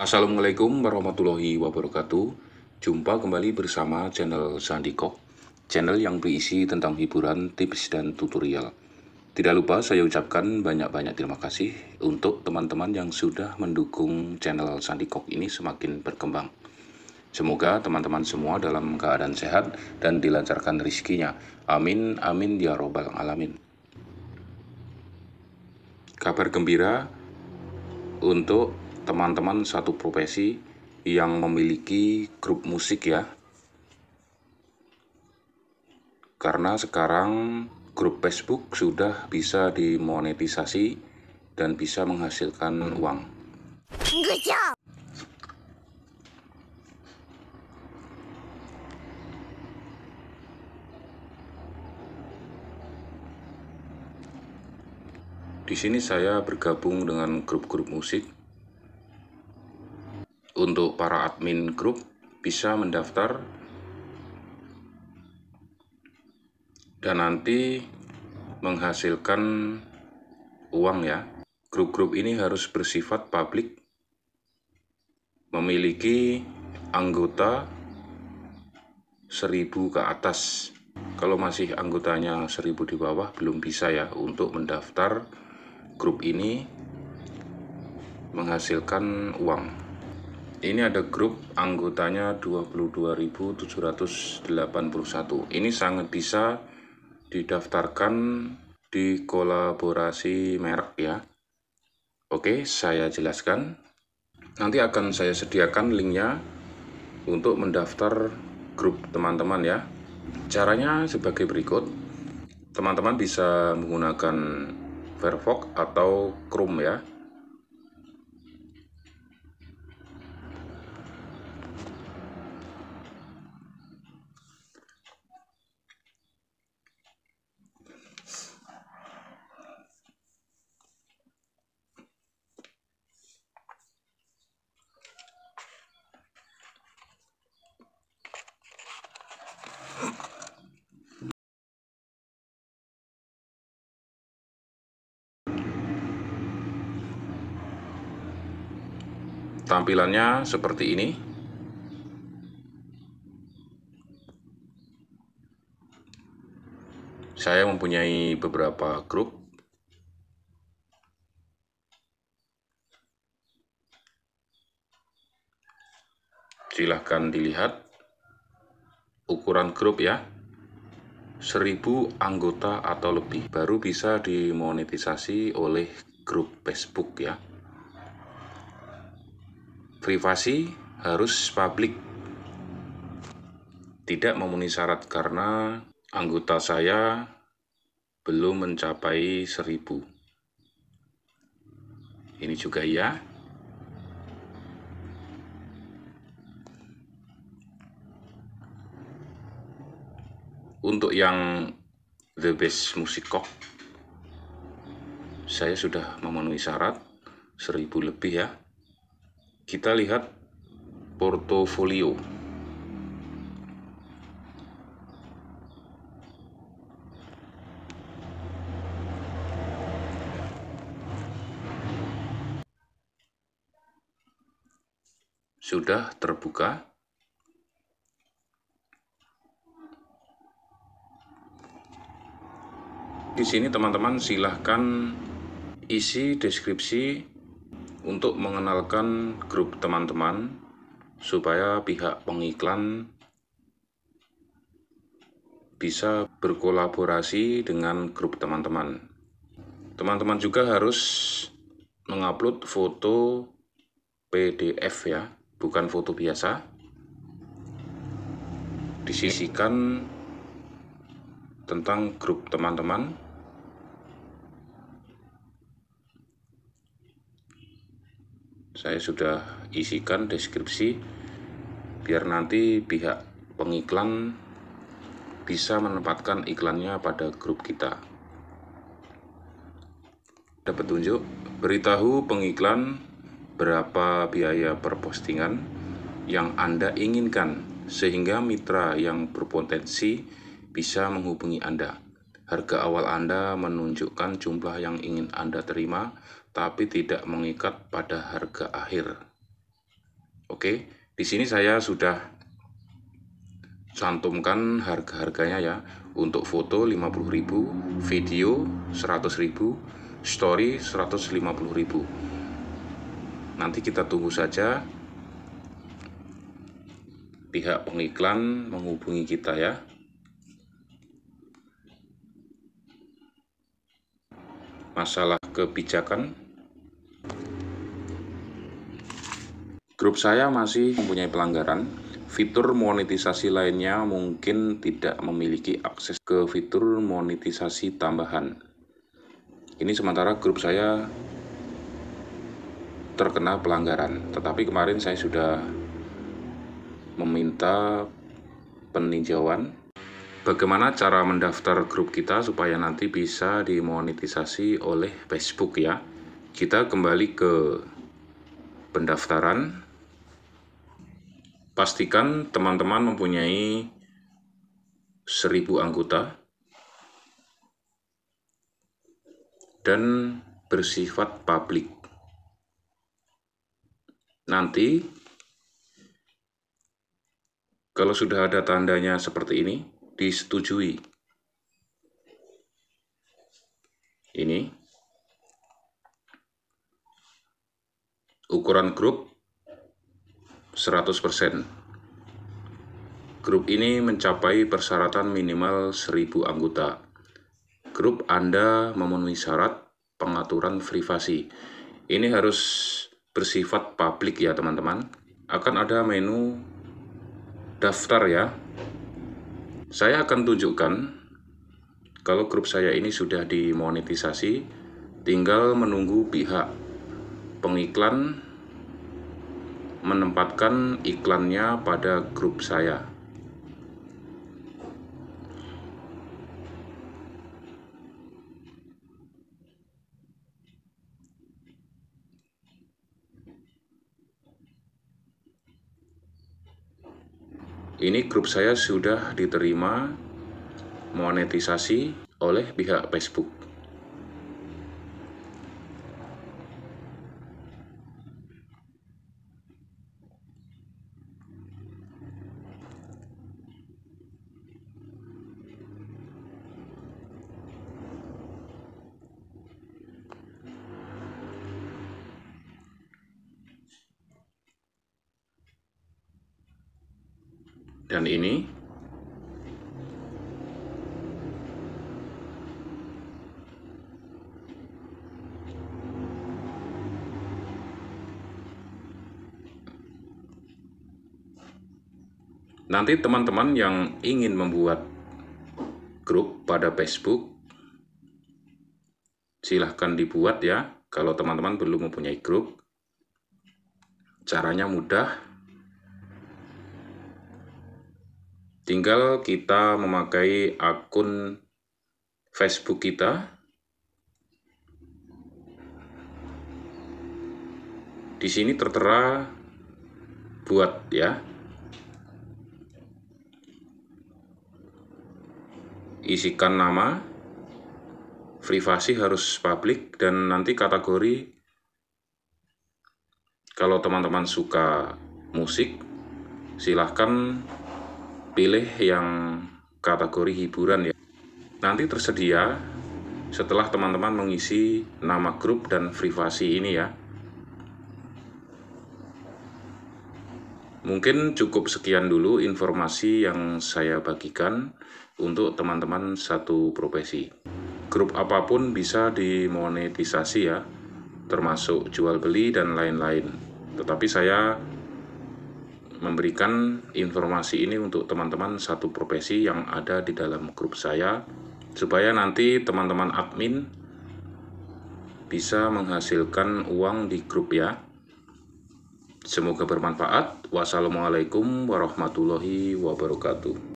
Assalamualaikum warahmatullahi wabarakatuh. Jumpa kembali bersama channel Sandikok, channel yang berisi tentang hiburan, tips, dan tutorial. Tidak lupa saya ucapkan banyak-banyak terima kasih untuk teman-teman yang sudah mendukung channel Sandikok ini semakin berkembang. Semoga teman-teman semua dalam keadaan sehat dan dilancarkan rizkinya. Amin, amin, ya robbal alamin. Kabar gembira untuk teman-teman satu profesi yang memiliki grup musik ya. Karena sekarang grup Facebook sudah bisa dimonetisasi dan bisa menghasilkan uang. Di sini saya bergabung dengan grup-grup musik untuk para admin grup bisa mendaftar dan nanti menghasilkan uang ya. Grup-grup ini harus bersifat publik, memiliki anggota 1000 ke atas. Kalau masih anggotanya 1000 di bawah belum bisa ya untuk mendaftar grup ini menghasilkan uang ini ada grup anggotanya 22.781 ini sangat bisa didaftarkan di kolaborasi merek ya Oke saya jelaskan nanti akan saya sediakan linknya untuk mendaftar grup teman-teman ya caranya sebagai berikut teman-teman bisa menggunakan Firefox atau Chrome ya Tampilannya seperti ini. Saya mempunyai beberapa grup. Silahkan dilihat ukuran grup ya. 1000 anggota atau lebih baru bisa dimonetisasi oleh grup Facebook ya privasi harus publik. Tidak memenuhi syarat karena anggota saya belum mencapai seribu. Ini juga ya. Untuk yang The Best musikok, saya sudah memenuhi syarat seribu lebih ya kita lihat portofolio. Sudah terbuka. Di sini teman-teman silahkan isi deskripsi untuk mengenalkan grup teman-teman supaya pihak pengiklan bisa berkolaborasi dengan grup teman-teman. Teman-teman juga harus mengupload foto PDF ya, bukan foto biasa. Disisikan tentang grup teman-teman saya sudah isikan deskripsi biar nanti pihak pengiklan bisa menempatkan iklannya pada grup kita ada petunjuk beritahu pengiklan berapa biaya per postingan yang Anda inginkan sehingga mitra yang berpotensi bisa menghubungi Anda harga awal Anda menunjukkan jumlah yang ingin Anda terima tapi tidak mengikat pada harga akhir. Oke, di sini saya sudah cantumkan harga-harganya ya. Untuk foto 50.000, video 100.000, story 150.000. Nanti kita tunggu saja pihak pengiklan menghubungi kita ya. masalah kebijakan. Grup saya masih mempunyai pelanggaran. Fitur monetisasi lainnya mungkin tidak memiliki akses ke fitur monetisasi tambahan. Ini sementara grup saya terkena pelanggaran, tetapi kemarin saya sudah meminta peninjauan bagaimana cara mendaftar grup kita supaya nanti bisa dimonetisasi oleh Facebook ya. Kita kembali ke pendaftaran. Pastikan teman-teman mempunyai 1000 anggota dan bersifat publik. Nanti kalau sudah ada tandanya seperti ini, disetujui. Ini ukuran grup 100%. Grup ini mencapai persyaratan minimal 1000 anggota. Grup Anda memenuhi syarat pengaturan privasi. Ini harus bersifat publik ya teman-teman. Akan ada menu daftar ya saya akan tunjukkan kalau grup saya ini sudah dimonetisasi, tinggal menunggu pihak pengiklan menempatkan iklannya pada grup saya. ini grup saya sudah diterima monetisasi oleh pihak Facebook. dan ini Nanti teman-teman yang ingin membuat grup pada Facebook silahkan dibuat ya kalau teman-teman belum mempunyai grup caranya mudah Tinggal kita memakai akun Facebook kita. Di sini tertera buat ya. Isikan nama. Privasi harus publik dan nanti kategori kalau teman-teman suka musik silahkan pilih yang kategori hiburan ya. Nanti tersedia setelah teman-teman mengisi nama grup dan privasi ini ya. Mungkin cukup sekian dulu informasi yang saya bagikan untuk teman-teman satu profesi. Grup apapun bisa dimonetisasi ya, termasuk jual beli dan lain-lain. Tetapi saya memberikan informasi ini untuk teman-teman satu profesi yang ada di dalam grup saya supaya nanti teman-teman admin bisa menghasilkan uang di grup ya. Semoga bermanfaat. Wassalamualaikum warahmatullahi wabarakatuh.